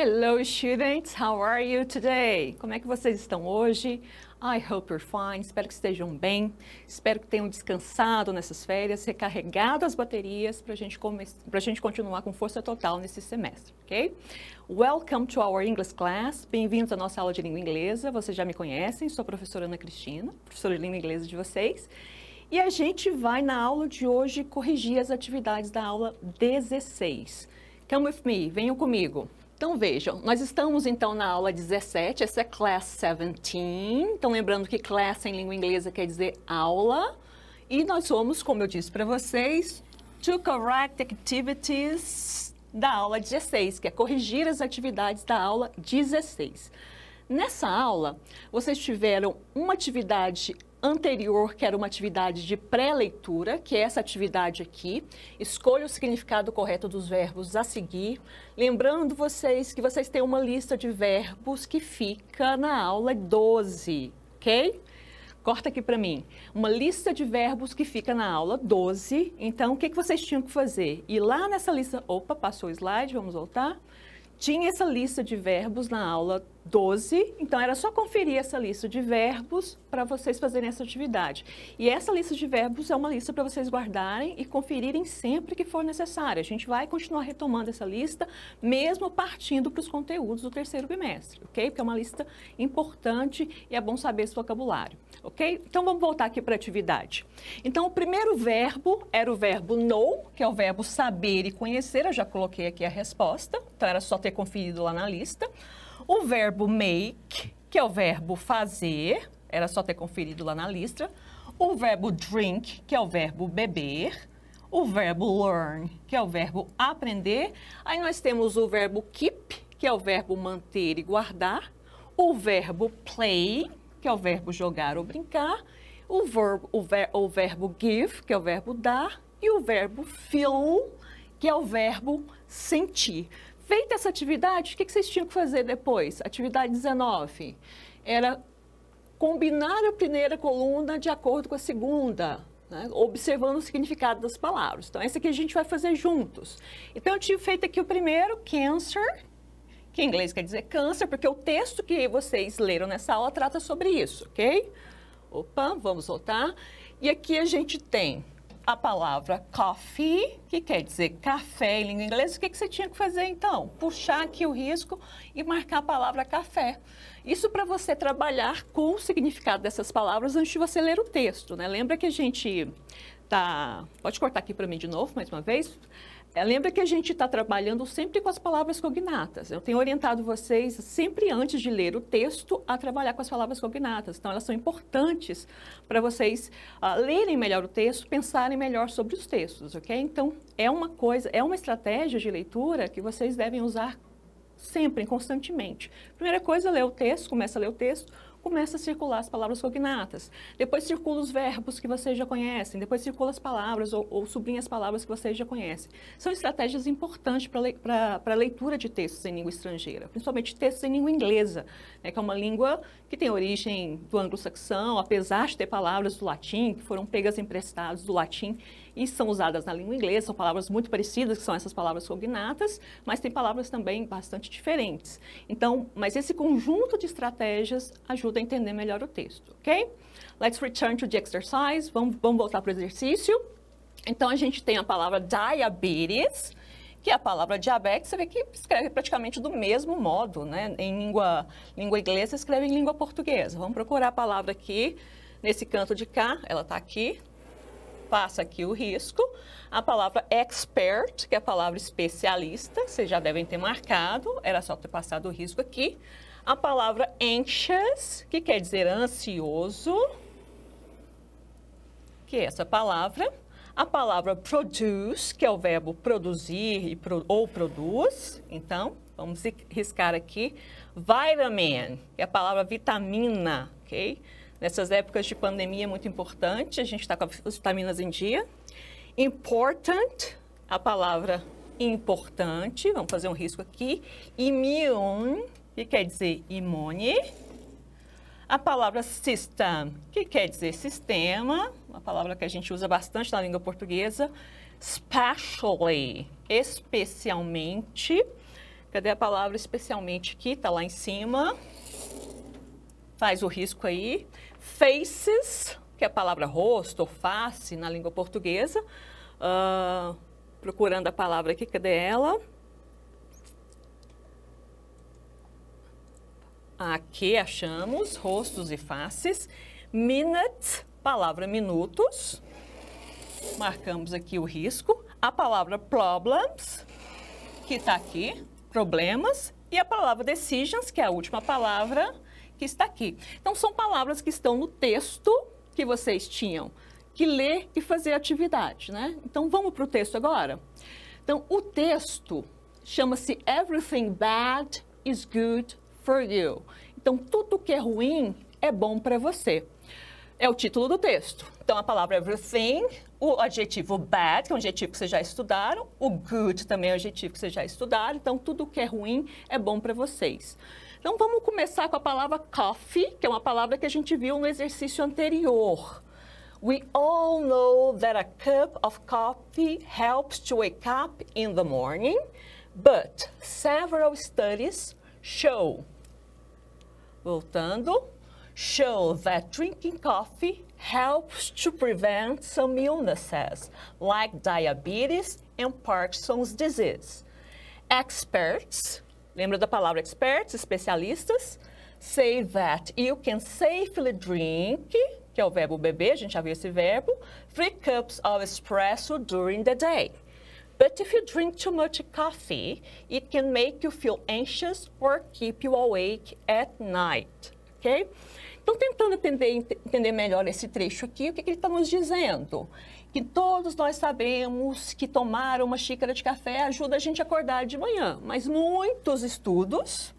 Hello, students. How are you today? Como é que vocês estão hoje? I hope you're fine. Espero que estejam bem. Espero que tenham descansado nessas férias, recarregado as baterias para gente a gente continuar com força total nesse semestre, ok? Welcome to our English class. Bem-vindos à nossa aula de língua inglesa. Vocês já me conhecem, sou a professora Ana Cristina, professora de língua inglesa de vocês. E a gente vai, na aula de hoje, corrigir as atividades da aula 16. Come with me, venham comigo. Então vejam, nós estamos então na aula 17, essa é Class 17. Então lembrando que class em língua inglesa quer dizer aula. E nós vamos, como eu disse para vocês, to correct activities da aula 16, que é corrigir as atividades da aula 16. Nessa aula, vocês tiveram uma atividade anterior, que era uma atividade de pré-leitura, que é essa atividade aqui. Escolha o significado correto dos verbos a seguir. Lembrando vocês que vocês têm uma lista de verbos que fica na aula 12, ok? Corta aqui para mim. Uma lista de verbos que fica na aula 12. Então, o que, que vocês tinham que fazer? E lá nessa lista. Opa, passou o slide, vamos voltar. Tinha essa lista de verbos na aula 12 12. Então, era só conferir essa lista de verbos para vocês fazerem essa atividade. E essa lista de verbos é uma lista para vocês guardarem e conferirem sempre que for necessário. A gente vai continuar retomando essa lista, mesmo partindo para os conteúdos do terceiro bimestre, ok? Porque é uma lista importante e é bom saber esse vocabulário, ok? Então, vamos voltar aqui para a atividade. Então, o primeiro verbo era o verbo know, que é o verbo saber e conhecer. Eu já coloquei aqui a resposta, então era só ter conferido lá na lista. O verbo make, que é o verbo fazer, era só ter conferido lá na lista. O verbo drink, que é o verbo beber. O verbo learn, que é o verbo aprender. Aí nós temos o verbo keep, que é o verbo manter e guardar. O verbo play, que é o verbo jogar ou brincar. O verbo, o, ver, o verbo give, que é o verbo dar. E o verbo feel, que é o verbo sentir feita essa atividade, o que, vocês tinham que fazer depois? Atividade 19 era combinar a primeira coluna de acordo com a segunda, né? observando o significado das palavras. Então, essa aqui a gente vai fazer juntos. Então, eu tinha feito aqui o primeiro, cancer, que em inglês quer dizer câncer, porque o texto que vocês leram nessa aula trata sobre isso, ok? Opa, vamos voltar. E aqui a gente tem a palavra coffee, que quer dizer café em língua inglesa, o que, que você tinha que fazer então? Puxar aqui o risco e marcar a palavra café. Isso para você trabalhar com o significado dessas palavras antes de você ler o texto, né? Lembra que a gente tá. Pode cortar aqui para mim de novo, mais uma vez. É, lembra que a gente está trabalhando sempre com as palavras cognatas. Eu tenho orientado vocês, sempre antes de ler o texto, a trabalhar com as palavras cognatas. Então, elas são importantes para vocês uh, lerem melhor o texto, pensarem melhor sobre os textos, ok? Então, é uma coisa, é uma estratégia de leitura que vocês devem usar sempre, constantemente. Primeira coisa, ler o texto, começa a ler o texto começa a circular as palavras cognatas. Depois circula os verbos que vocês já conhecem, depois circula as palavras ou, ou sublinha as palavras que vocês já conhecem. São estratégias importantes para a leitura de textos em língua estrangeira, principalmente textos em língua inglesa, né, que é uma língua que tem origem do anglo-saxão, apesar de ter palavras do latim, que foram pegas emprestadas do latim e são usadas na língua inglesa, são palavras muito parecidas, que são essas palavras cognatas, mas tem palavras também bastante diferentes. Então, mas esse conjunto de estratégias ajuda a entender melhor o texto, ok? Let's return to the exercise. Vamos, vamos voltar para o exercício. Então, a gente tem a palavra diabetes, que é a palavra diabetes, você vê que escreve praticamente do mesmo modo, né? Em língua, língua inglesa, escreve em língua portuguesa. Vamos procurar a palavra aqui, nesse canto de cá, ela está aqui, passa aqui o risco. A palavra expert, que é a palavra especialista, vocês já devem ter marcado, era só ter passado o risco aqui. A palavra anxious, que quer dizer ansioso, que é essa palavra. A palavra produce, que é o verbo produzir pro, ou produz. Então, vamos riscar aqui. Vitamin, que é a palavra vitamina, ok? Nessas épocas de pandemia é muito importante, a gente está com as vitaminas em dia. Important, a palavra importante, vamos fazer um risco aqui. Immune, que quer dizer imune. A palavra system, que quer dizer sistema, uma palavra que a gente usa bastante na língua portuguesa. Specially, especialmente. Cadê a palavra especialmente aqui? Está lá em cima faz o risco aí. Faces, que é a palavra rosto ou face na língua portuguesa. Uh, procurando a palavra aqui, cadê ela? Aqui achamos rostos e faces. Minutes, palavra minutos. Marcamos aqui o risco. A palavra problems, que está aqui, problemas. E a palavra decisions, que é a última palavra, que está aqui. Então, são palavras que estão no texto que vocês tinham que ler e fazer atividade, né? Então, vamos para o texto agora? Então, o texto chama-se Everything Bad is Good for You. Então, tudo que é ruim é bom para você. É o título do texto. Então, a palavra everything, o adjetivo bad, que é um adjetivo que vocês já estudaram, o good também é um adjetivo que vocês já estudaram. Então, tudo que é ruim é bom para vocês. Então vamos começar com a palavra coffee, que é uma palavra que a gente viu no exercício anterior. We all know that a cup of coffee helps to wake up in the morning, but several studies show. Voltando, show that drinking coffee helps to prevent some illnesses like diabetes and Parkinson's disease. Experts Lembra da palavra experts, especialistas? Say that you can safely drink, que é o verbo beber, a gente já viu esse verbo, three cups of espresso during the day. But if you drink too much coffee, it can make you feel anxious or keep you awake at night. Ok? Então, tentando entender, entender melhor esse trecho aqui, o que, que ele está nos dizendo? que todos nós sabemos que tomar uma xícara de café ajuda a gente a acordar de manhã, mas muitos estudos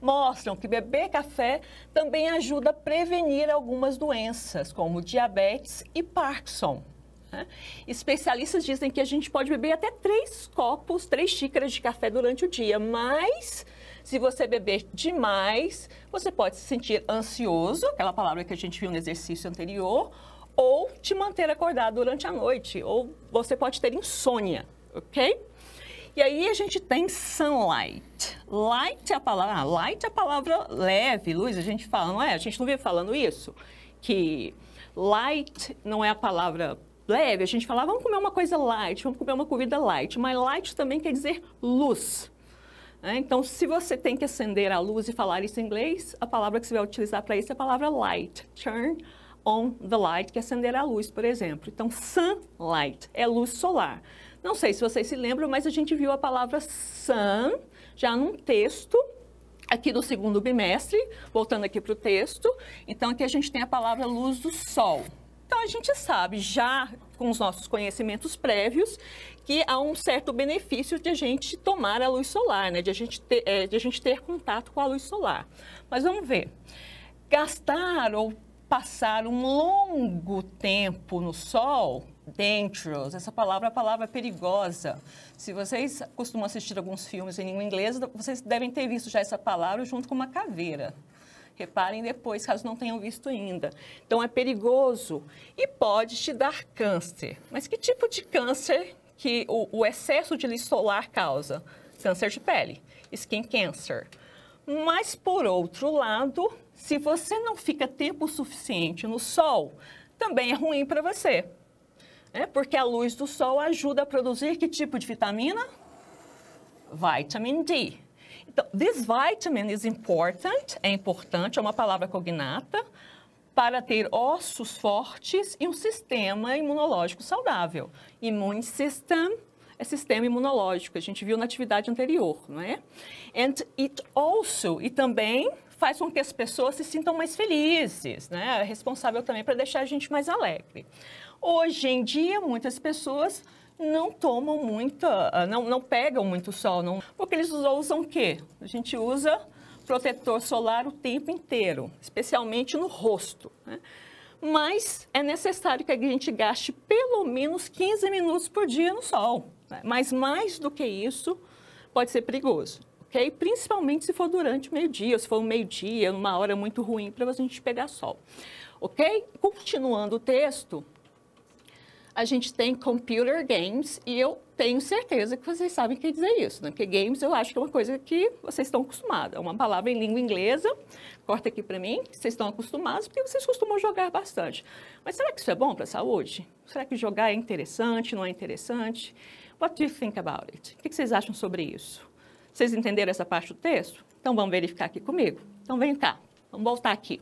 mostram que beber café também ajuda a prevenir algumas doenças, como diabetes e Parkinson. Né? Especialistas dizem que a gente pode beber até três copos, três xícaras de café durante o dia, mas se você beber demais, você pode se sentir ansioso, aquela palavra que a gente viu no exercício anterior, ou te manter acordado durante a noite, ou você pode ter insônia, ok? E aí a gente tem sunlight. Light é a palavra, ah, light é a palavra leve, luz, a gente fala, não é? A gente não vive falando isso, que light não é a palavra leve, a gente fala, ah, vamos comer uma coisa light, vamos comer uma comida light, mas light também quer dizer luz. Né? Então, se você tem que acender a luz e falar isso em inglês, a palavra que você vai utilizar para isso é a palavra light, turn on the light, que é acender a luz, por exemplo. Então, sunlight é luz solar. Não sei se vocês se lembram, mas a gente viu a palavra sun já num texto aqui do segundo bimestre, voltando aqui para o texto. Então, aqui a gente tem a palavra luz do sol. Então, a gente sabe já com os nossos conhecimentos prévios que há um certo benefício de a gente tomar a luz solar, né? de, a gente ter, é, de a gente ter contato com a luz solar. Mas vamos ver. Gastar ou passar um longo tempo no sol, dangerous, essa palavra é a palavra perigosa. Se vocês costumam assistir alguns filmes em língua inglesa, vocês devem ter visto já essa palavra junto com uma caveira. Reparem depois, caso não tenham visto ainda. Então, é perigoso e pode te dar câncer. Mas que tipo de câncer que o, o excesso de luz solar causa? Câncer de pele, skin cancer. Mas, por outro lado, se você não fica tempo suficiente no sol, também é ruim para você. Né? Porque a luz do sol ajuda a produzir que tipo de vitamina? Vitamin D. Então, this vitamin is important, é importante, é uma palavra cognata, para ter ossos fortes e um sistema imunológico saudável. Immune system é sistema imunológico, a gente viu na atividade anterior, não é? And it also, e também faz com que as pessoas se sintam mais felizes, né? É responsável também para deixar a gente mais alegre. Hoje em dia, muitas pessoas não tomam muita, ah, não, não pegam muito sol, não, porque eles usam o quê? A gente usa protetor solar o tempo inteiro, especialmente no rosto. Né? Mas é necessário que a gente gaste pelo menos 15 minutos por dia no sol. Né? Mas mais do que isso pode ser perigoso ok? Principalmente se for durante o meio-dia, se for um meio-dia, numa hora muito ruim para a gente pegar sol, ok? Continuando o texto, a gente tem computer games e eu tenho certeza que vocês sabem o que dizer isso, né? Porque games eu acho que é uma coisa que vocês estão acostumados. É uma palavra em língua inglesa, corta aqui para mim, vocês estão acostumados porque vocês costumam jogar bastante. Mas será que isso é bom para a saúde? Será que jogar é interessante, não é interessante? What do you think about it? O que vocês acham sobre isso? Vocês entenderam essa parte do texto? Então vamos verificar aqui comigo. Então vem cá, vamos voltar aqui.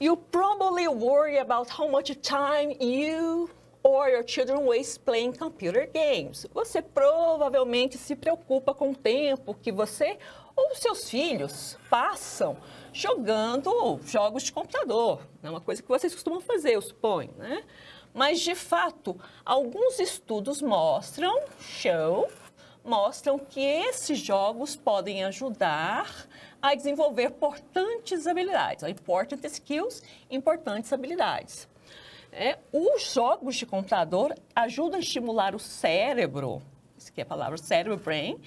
You probably worry about how much time you or your children waste playing computer games. Você provavelmente se preocupa com o tempo que você ou seus filhos passam jogando jogos de computador. É uma coisa que vocês costumam fazer, eu suponho, né? Mas, de fato, alguns estudos mostram, show, mostram que esses jogos podem ajudar a desenvolver importantes habilidades, important skills, importantes habilidades. É, os jogos de computador ajudam a estimular o cérebro, isso que é a palavra cérebro, brain,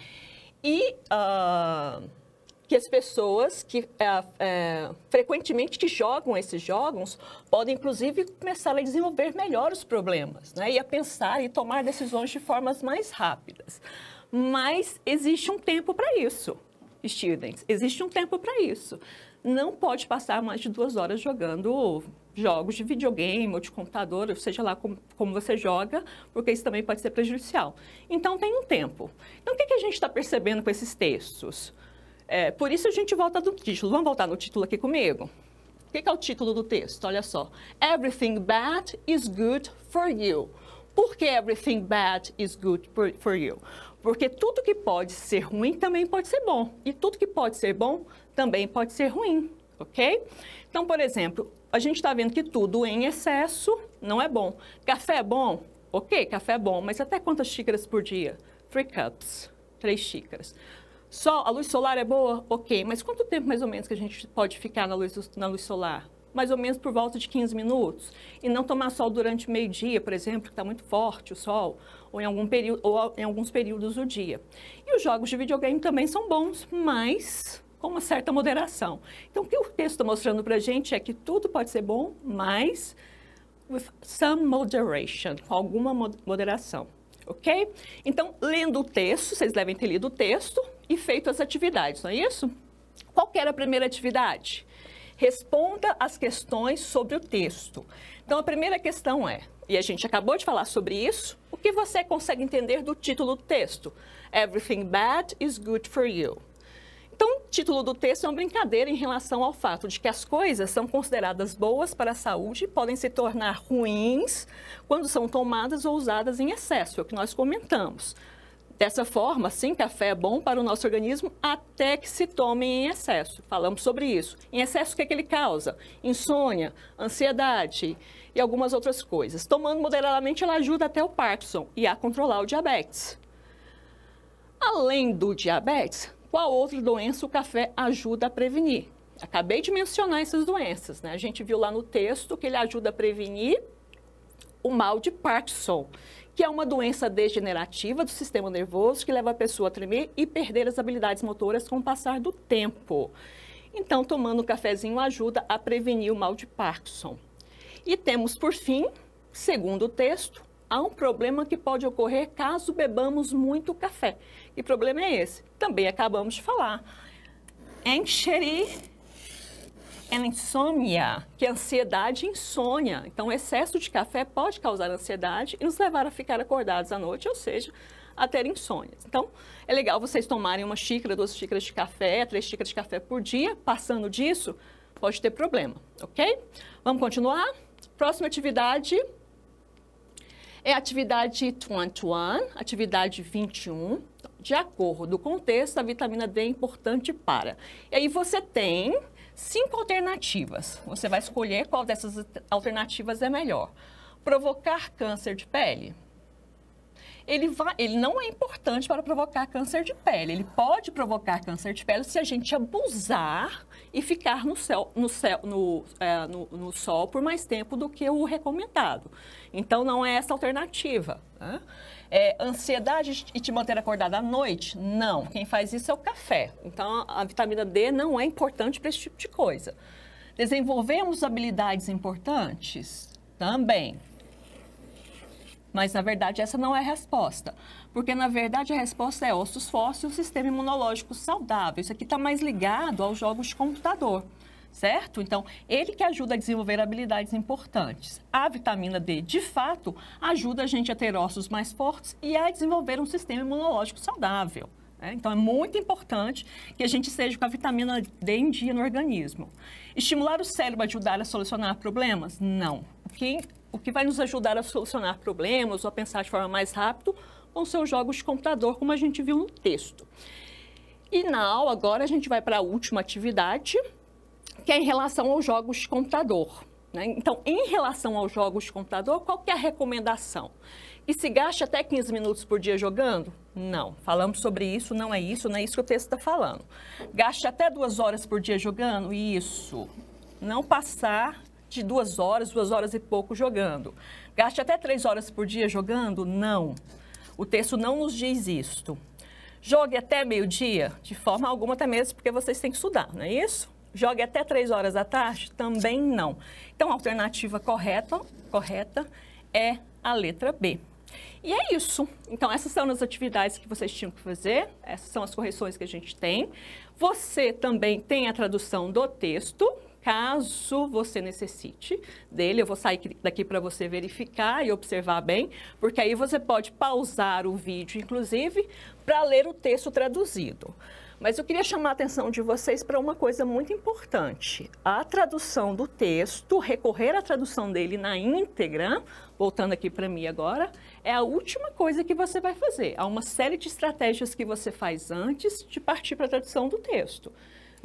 e uh, que as pessoas que uh, uh, frequentemente que jogam esses jogos podem, inclusive, começar a desenvolver melhor os problemas né, e a pensar e tomar decisões de formas mais rápidas. Mas existe um tempo para isso, Students. Existe um tempo para isso. Não pode passar mais de duas horas jogando jogos de videogame ou de computador, ou seja lá como, como você joga, porque isso também pode ser prejudicial. Então, tem um tempo. Então, o que, que a gente está percebendo com esses textos? É, por isso, a gente volta do título. Vamos voltar no título aqui comigo? O que, que é o título do texto? Olha só. Everything bad is good for you. Por que everything bad is good for you? Porque tudo que pode ser ruim também pode ser bom. E tudo que pode ser bom também pode ser ruim, ok? Então, por exemplo, a gente está vendo que tudo em excesso não é bom. Café é bom? Ok, café é bom, mas até quantas xícaras por dia? Three cups, três xícaras. Sol, a luz solar é boa? Ok, mas quanto tempo mais ou menos que a gente pode ficar na luz, na luz solar? mais ou menos por volta de 15 minutos. E não tomar sol durante meio-dia, por exemplo, que está muito forte o sol, ou em, algum período, ou em alguns períodos do dia. E os jogos de videogame também são bons, mas com uma certa moderação. Então, o que o texto está mostrando para a gente é que tudo pode ser bom, mas with some moderation, com alguma moderação, ok? Então, lendo o texto, vocês devem ter lido o texto e feito as atividades, não é isso? Qual era a primeira atividade? Responda as questões sobre o texto. Então, a primeira questão é, e a gente acabou de falar sobre isso, o que você consegue entender do título do texto? Everything bad is good for you. Então, o título do texto é uma brincadeira em relação ao fato de que as coisas são consideradas boas para a saúde e podem se tornar ruins quando são tomadas ou usadas em excesso, é o que nós comentamos. Dessa forma, sim, café é bom para o nosso organismo até que se tome em excesso. Falamos sobre isso. Em excesso, o que, é que ele causa? Insônia, ansiedade e algumas outras coisas. Tomando moderadamente, ela ajuda até o Parkinson e a controlar o diabetes. Além do diabetes, qual outra doença o café ajuda a prevenir? Acabei de mencionar essas doenças, né? A gente viu lá no texto que ele ajuda a prevenir o mal de Parkinson, que é uma doença degenerativa do sistema nervoso que leva a pessoa a tremer e perder as habilidades motoras com o passar do tempo. Então, tomando um cafezinho ajuda a prevenir o mal de Parkinson. E temos, por fim, segundo o texto, há um problema que pode ocorrer caso bebamos muito café. Que problema é esse? Também acabamos de falar. Encherir a é insônia, que é ansiedade e insônia. Então, excesso de café pode causar ansiedade e nos levar a ficar acordados à noite, ou seja, a ter insônias. Então, é legal vocês tomarem uma xícara, duas xícaras de café, três xícaras de café por dia. Passando disso, pode ter problema, ok? Vamos continuar? Próxima atividade é a atividade 21, atividade 21, então, de acordo com o contexto, a vitamina D é importante para. E aí você tem cinco alternativas. Você vai escolher qual dessas alternativas é melhor. Provocar câncer de pele? Ele, vai, ele não é importante para provocar câncer de pele. Ele pode provocar câncer de pele se a gente abusar e ficar no, céu, no, céu, no, é, no, no sol por mais tempo do que o recomendado. Então, não é essa alternativa. Né? É, ansiedade e te manter acordado à noite? Não. Quem faz isso é o café. Então, a vitamina D não é importante para esse tipo de coisa. Desenvolvemos habilidades importantes? Também. Mas, na verdade, essa não é a resposta porque na verdade a resposta é ossos fósseis e o sistema imunológico saudável. Isso aqui está mais ligado aos jogos de computador certo? Então, ele que ajuda a desenvolver habilidades importantes. A vitamina D, de fato, ajuda a gente a ter ossos mais fortes e a desenvolver um sistema imunológico saudável. Né? Então, é muito importante que a gente seja com a vitamina D em dia no organismo. Estimular o cérebro a ajudar a solucionar problemas? Não. O que, o que vai nos ajudar a solucionar problemas ou a pensar de forma mais rápida com seus jogos de computador, como a gente viu no texto. E na aula, agora a gente vai para a última atividade, que é em relação aos jogos de computador. Né? Então, em relação aos jogos de computador, qual que é a recomendação? E se gaste até 15 minutos por dia jogando? Não. Falamos sobre isso, não é isso, não é isso que o texto está falando. Gaste até duas horas por dia jogando? Isso. Não passar de duas horas, duas horas e pouco jogando. Gaste até três horas por dia jogando? Não. Não. O texto não nos diz isso. Jogue até meio-dia? De forma alguma, até mesmo porque vocês têm que estudar, não é isso? Jogue até três horas da tarde? Também não. Então, a alternativa correta, correta é a letra B. E é isso. Então, essas são as atividades que vocês tinham que fazer, essas são as correções que a gente tem. Você também tem a tradução do texto, caso você necessite dele. Eu vou sair daqui para você verificar e observar bem, porque aí você pode pausar o vídeo, inclusive, para ler o texto traduzido. Mas eu queria chamar a atenção de vocês para uma coisa muito importante. A tradução do texto, recorrer à tradução dele na íntegra, voltando aqui para mim agora, é a última coisa que você vai fazer. Há uma série de estratégias que você faz antes de partir para a tradução do texto.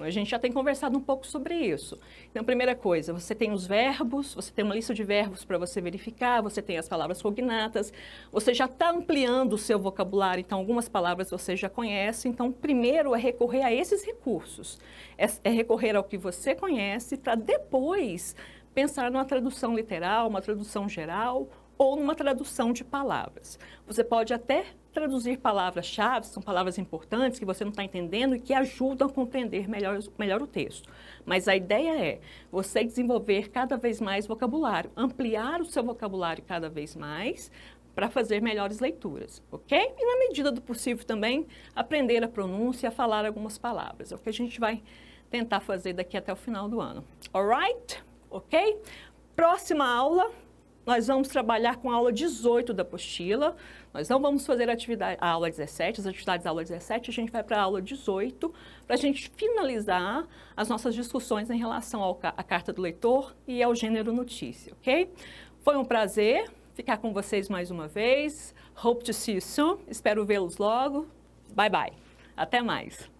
A gente já tem conversado um pouco sobre isso. Então, primeira coisa, você tem os verbos, você tem uma lista de verbos para você verificar, você tem as palavras cognatas, você já está ampliando o seu vocabulário, então algumas palavras você já conhece. Então, primeiro é recorrer a esses recursos, é, é recorrer ao que você conhece para depois pensar numa tradução literal, uma tradução geral ou numa tradução de palavras. Você pode até traduzir palavras-chave, são palavras importantes que você não está entendendo e que ajudam a compreender melhor, melhor o texto. Mas a ideia é você desenvolver cada vez mais vocabulário, ampliar o seu vocabulário cada vez mais para fazer melhores leituras, ok? E na medida do possível também aprender a pronúncia, a falar algumas palavras. É o que a gente vai tentar fazer daqui até o final do ano. Alright? Ok? Próxima aula, nós vamos trabalhar com a aula 18 da apostila. Nós não vamos fazer a, atividade, a aula 17, as atividades da aula 17, a gente vai para a aula 18, para a gente finalizar as nossas discussões em relação à carta do leitor e ao gênero notícia, ok? Foi um prazer ficar com vocês mais uma vez. Hope to see you soon. Espero vê-los logo. Bye bye. Até mais.